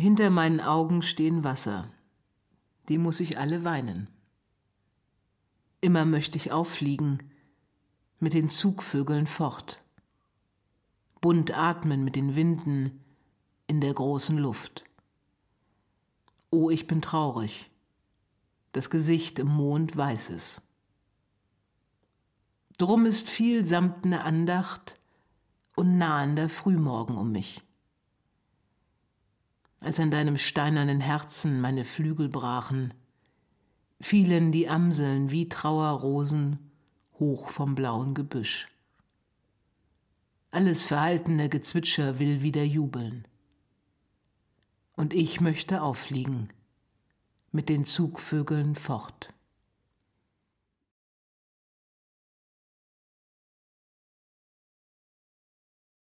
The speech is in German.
Hinter meinen Augen stehen Wasser. Die muss ich alle weinen. Immer möchte ich auffliegen, mit den Zugvögeln fort, bunt atmen mit den Winden in der großen Luft. Oh, ich bin traurig. Das Gesicht im Mond weiß es. Drum ist viel samtne Andacht und nahender Frühmorgen um mich als an deinem steinernen Herzen meine Flügel brachen, fielen die Amseln wie Trauerrosen hoch vom blauen Gebüsch. Alles verhaltene Gezwitscher will wieder jubeln. Und ich möchte auffliegen, mit den Zugvögeln fort.